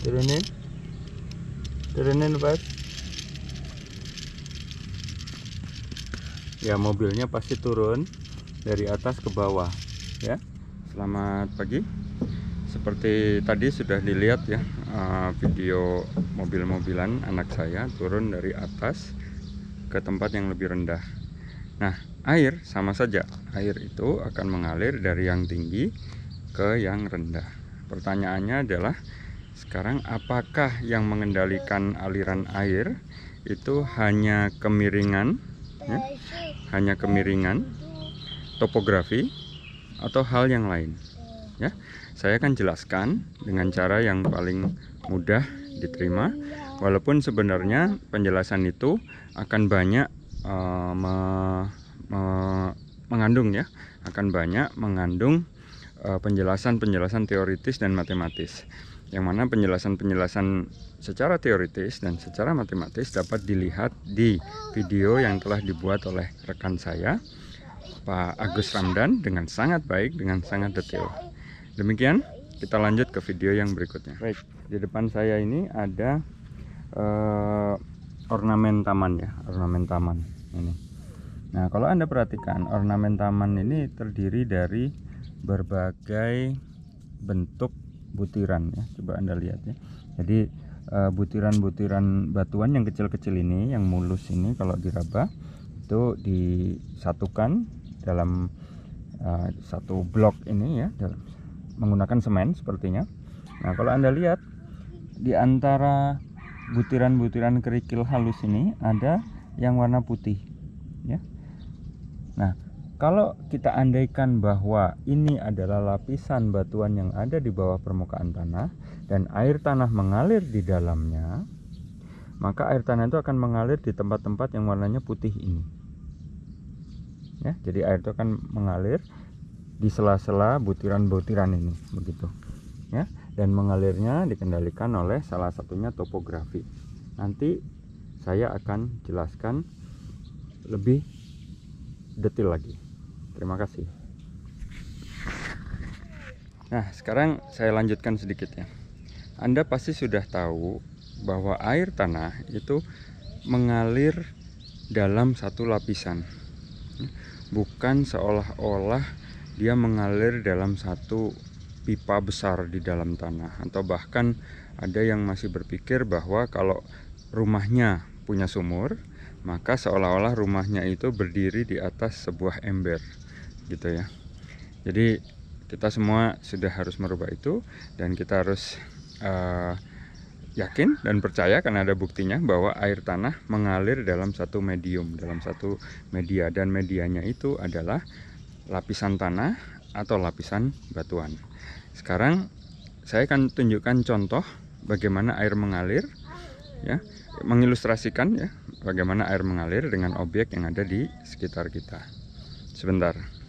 turunin turunin lepas ya mobilnya pasti turun dari atas ke bawah ya selamat pagi seperti tadi sudah dilihat ya eh, video mobil-mobilan anak saya turun dari atas ke tempat yang lebih rendah nah air sama saja air itu akan mengalir dari yang tinggi ke yang rendah pertanyaannya adalah sekarang apakah yang mengendalikan aliran air itu hanya kemiringan, ya? hanya kemiringan, topografi, atau hal yang lain? Ya, saya akan jelaskan dengan cara yang paling mudah diterima. Walaupun sebenarnya penjelasan itu akan banyak uh, me, me, mengandung ya, akan banyak mengandung eh, penjelasan-penjelasan uh, teoritis dan matematis yang mana penjelasan-penjelasan secara teoritis dan secara matematis dapat dilihat di video yang telah dibuat oleh rekan saya Pak Agus Ramdan dengan sangat baik, dengan sangat detail. Demikian, kita lanjut ke video yang berikutnya. Baik, di depan saya ini ada uh, ornamen taman ya, ornamen taman ini. Nah, kalau Anda perhatikan, ornamen taman ini terdiri dari berbagai bentuk butiran ya coba anda lihat ya jadi eh, butiran-butiran batuan yang kecil-kecil ini yang mulus ini kalau diraba itu disatukan dalam uh, satu blok ini ya dalam, menggunakan semen sepertinya nah kalau anda lihat di antara butiran-butiran kerikil halus ini ada yang warna putih ya nah kalau kita andaikan bahwa ini adalah lapisan batuan yang ada di bawah permukaan tanah dan air tanah mengalir di dalamnya, maka air tanah itu akan mengalir di tempat-tempat yang warnanya putih ini. Ya, jadi air itu akan mengalir di sela-sela butiran-butiran ini, begitu. Ya, dan mengalirnya dikendalikan oleh salah satunya topografi. Nanti saya akan jelaskan lebih detail lagi terima kasih nah sekarang saya lanjutkan sedikit ya Anda pasti sudah tahu bahwa air tanah itu mengalir dalam satu lapisan bukan seolah-olah dia mengalir dalam satu pipa besar di dalam tanah atau bahkan ada yang masih berpikir bahwa kalau rumahnya punya sumur maka seolah-olah rumahnya itu berdiri di atas sebuah ember gitu ya jadi kita semua sudah harus merubah itu dan kita harus uh, yakin dan percaya karena ada buktinya bahwa air tanah mengalir dalam satu medium, dalam satu media dan medianya itu adalah lapisan tanah atau lapisan batuan. Sekarang saya akan tunjukkan contoh bagaimana air mengalir ya, mengilustrasikan ya bagaimana air mengalir dengan objek yang ada di sekitar kita. Sebentar.